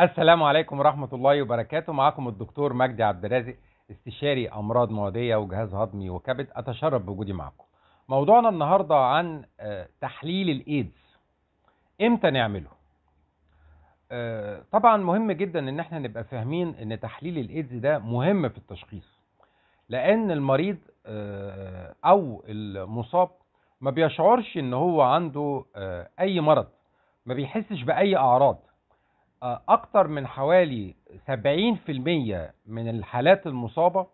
السلام عليكم ورحمة الله وبركاته معكم الدكتور مجدي عبد الرازق استشاري أمراض معدية وجهاز هضمي وكبد أتشرف بوجودي معكم موضوعنا النهاردة عن آه، تحليل الإيدز إمتى نعمله آه، طبعا مهم جدا ان احنا نبقى فاهمين ان تحليل الايدز ده مهم في التشخيص لان المريض آه، او المصاب ما بيشعرش ان هو عنده اي مرض ما بيحسش باي اعراض آه، أكتر من حوالي 70% من الحالات المصابة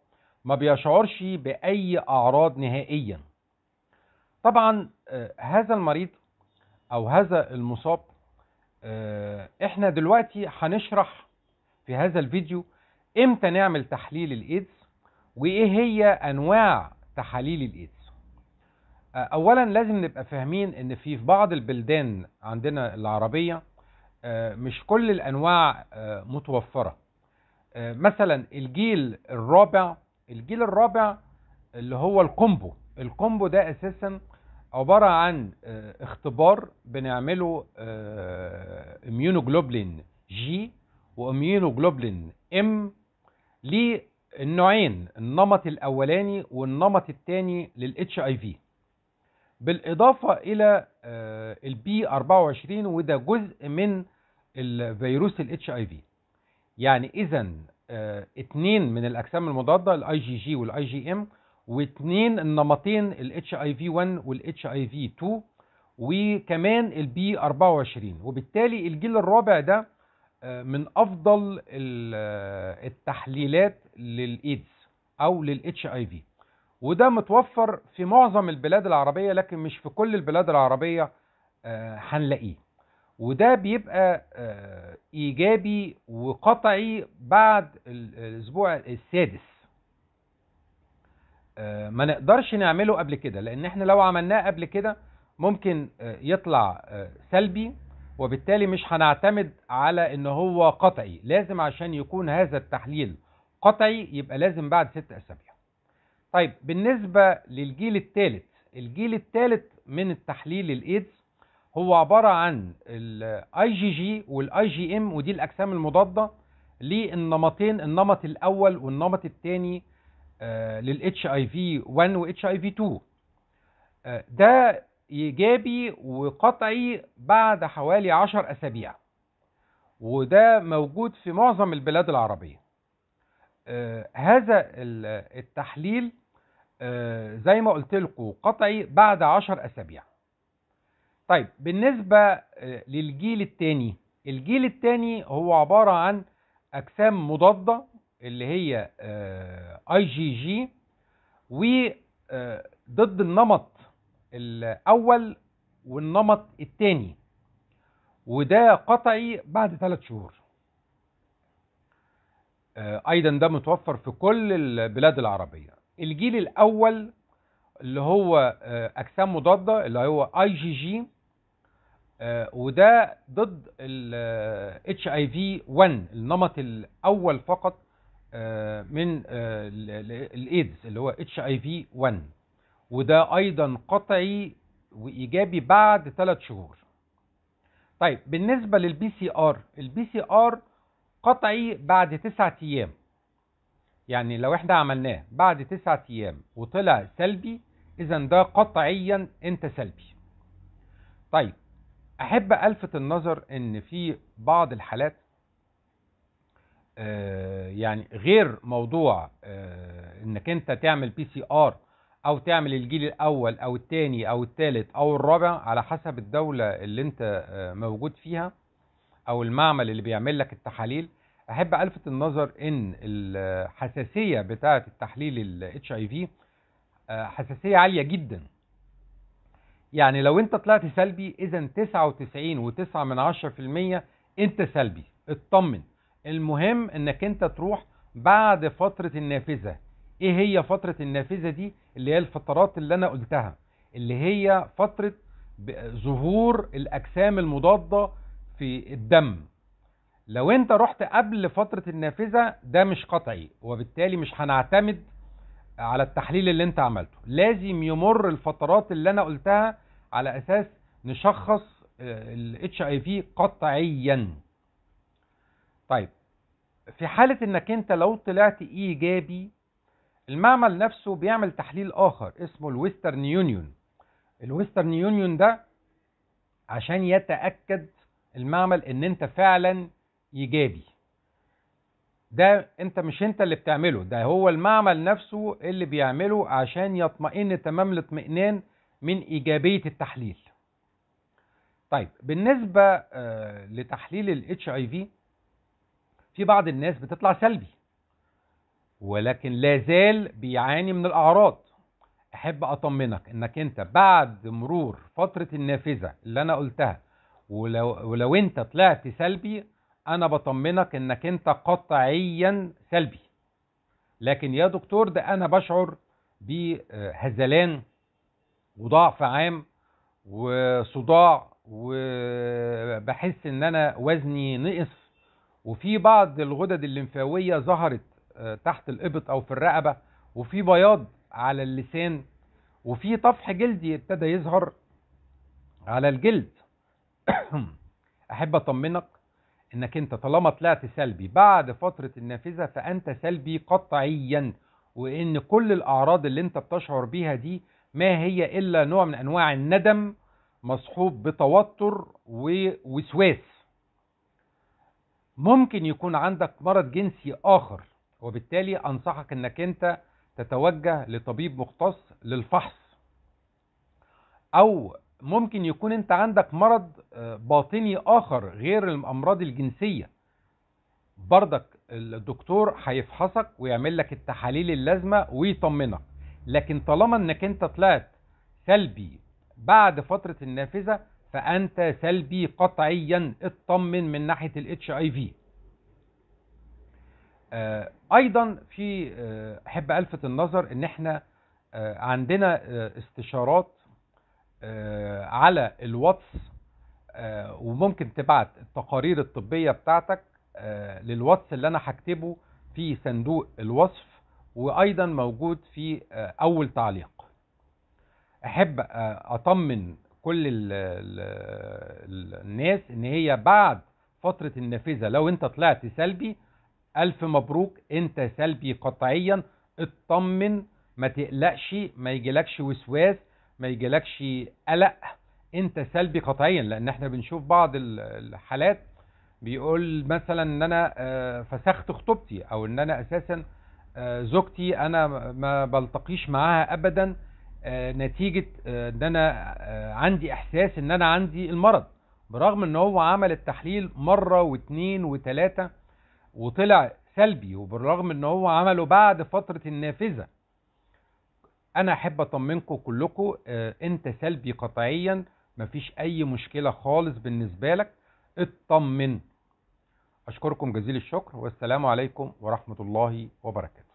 ما بيشعرش بأي أعراض نهائيا طبعا آه، هذا المريض أو هذا المصاب آه، احنا دلوقتي هنشرح في هذا الفيديو امتى نعمل تحليل الايدز وايه هي انواع تحاليل الايدز اولا لازم نبقى فاهمين ان في بعض البلدان عندنا العربيه آه، مش كل الانواع آه، متوفره آه، مثلا الجيل الرابع الجيل الرابع اللي هو الكومبو الكومبو ده اساسا عباره عن اختبار بنعمله اميونوجلوبلين جي واميونوجلوبلين ام للنوعين النمط الاولاني والنمط الثاني للاتش اي في بالإضافة إلى آه، البي 24 وده جزء من الفيروس الاتش اي في يعني إذا اثنين آه، من الأجسام المضادة الاي جي جي والاي جي ام واثنين النمطين الاتش اي في 1 والاتش اي في 2 وكمان البي 24 وبالتالي الجيل الرابع ده آه، من افضل التحليلات للايدز او للاتش اي في وده متوفر في معظم البلاد العربية لكن مش في كل البلاد العربية آه، هنلاقيه وده بيبقى آه، إيجابي وقطعي بعد الأسبوع السادس آه، ما نقدرش نعمله قبل كده لأن احنا لو عملناه قبل كده ممكن يطلع سلبي وبالتالي مش هنعتمد على ان هو قطعي لازم عشان يكون هذا التحليل قطعي يبقى لازم بعد ست اسابيع طيب بالنسبة للجيل الثالث الجيل الثالث من التحليل الايدز هو عبارة عن الاي جي جي والاي جي ام ودي الاجسام المضادة للنمطين النمط الاول والنمط الثاني للاتش اي في 1 واتش اي في 2 ده ايجابي وقطعي بعد حوالي 10 اسابيع وده موجود في معظم البلاد العربية آه، هذا التحليل آه، زي ما قلت لكم قطعي بعد 10 اسابيع طيب بالنسبة آه، للجيل الثاني الجيل الثاني هو عبارة عن أجسام مضادة اللي هي اي آه، جي جي وضد النمط الأول والنمط الثاني وده قطعي بعد ثلاث شهور أيضا ده متوفر في كل البلاد العربية الجيل الاول اللي هو آه، اجسام مضاده اللي هو اي جي جي وده ضد الاتش اي في 1 النمط الاول فقط آه، من آه، الايدز اللي هو اتش اي في 1 وده ايضا قطعي وايجابي بعد ثلاث شهور طيب بالنسبه للبي سي ار البي سي ار قطعي بعد تسعة ايام يعني لو احنا عملناه بعد تسعة ايام وطلع سلبي اذا ده قطعيا انت سلبي طيب احب الفت النظر ان في بعض الحالات آه، يعني غير موضوع آه، انك انت تعمل بي سي ار او تعمل الجيل الاول او الثاني او الثالث او الرابع على حسب الدولة اللي انت آه، موجود فيها او المعمل اللي بيعمل لك التحاليل احب الفت النظر ان الحساسيه بتاعه التحليل الاتش اي آه، في حساسيه عاليه جدا يعني لو انت طلعت سلبي اذا 99.9 من 10% انت سلبي اطمن المهم انك انت تروح بعد فتره النافذه ايه هي فتره النافذه دي اللي هي الفترات اللي انا قلتها اللي هي فتره ظهور الاجسام المضاده في الدم لو انت رحت قبل فترة النافذة ده مش قطعي وبالتالي مش هنعتمد على التحليل اللي انت عملته لازم يمر الفترات اللي انا قلتها على اساس نشخص آه، الـ HIV قطعيا طيب في حالة انك انت لو طلعت ايجابي المعمل نفسه بيعمل تحليل اخر اسمه الويسترن يونيون الويسترن يونيون ده عشان يتأكد المعمل ان انت فعلا ايجابي ده انت مش انت اللي بتعمله ده هو المعمل نفسه اللي بيعمله عشان يطمئن تمام الاطمئنان من ايجابيه التحليل طيب بالنسبه آه، لتحليل الاتش اي في في بعض الناس بتطلع سلبي ولكن لازال بيعاني من الاعراض احب اطمنك انك انت بعد مرور فتره النافذه اللي انا قلتها ولو ولو انت طلعت سلبي انا بطمنك انك انت قطعيا سلبي لكن يا دكتور ده انا بشعر بهزلان وضعف عام وصداع وبحس ان انا وزني نقص وفي بعض الغدد الليمفاويه ظهرت آه، تحت الابط او في الرقبه وفي بياض على اللسان وفي طفح جلدي ابتدى يظهر على الجلد احب اطمنك انك انت طالما طلعت سلبي بعد فترة النافذة فانت سلبي قطعيا وان كل الاعراض اللي انت بتشعر بيها دي ما هي الا نوع من انواع الندم مصحوب بتوتر ووسواس ممكن يكون عندك مرض جنسي اخر وبالتالي انصحك انك انت تتوجه لطبيب مختص للفحص او ممكن يكون انت عندك مرض آه، باطني اخر غير الامراض الجنسيه برضك الدكتور هيفحصك ويعمل لك التحاليل اللازمه ويطمنك لكن طالما انك انت طلعت سلبي بعد فتره النافذه فانت سلبي قطعيا اطمن من ناحيه الاتش اي آه، في ايضا في آه، احب الفت النظر ان احنا عندنا استشارات آه، على الواتس آه، وممكن تبعت التقارير الطبية بتاعتك آه، للواتس اللي انا هكتبه في صندوق الوصف وايضا موجود في اول تعليق احب اطمن كل الـ الـ الناس ان هي بعد فترة النافذة لو انت طلعت سلبي الف مبروك انت سلبي قطعيا اطمن ما تقلقش ما يجيلكش وسواس ما يجيلكش قلق انت سلبي قطعيا لان احنا بنشوف بعض الحالات بيقول مثلا ان انا آه، فسخت خطوبتي او ان انا اساسا آه، زوجتي انا ما بلتقيش معاها ابدا آه، نتيجة ان انا عندي احساس ان انا عندي المرض برغم ان هو عمل التحليل مرة واتنين وتلاتة وطلع سلبي وبالرغم ان هو عمله بعد فترة النافذة انا احب اطمنكم كلكم آه، انت سلبي قطعيا مفيش اي مشكلة خالص بالنسبة لك اطمن اشكركم جزيل الشكر والسلام عليكم ورحمة الله وبركاته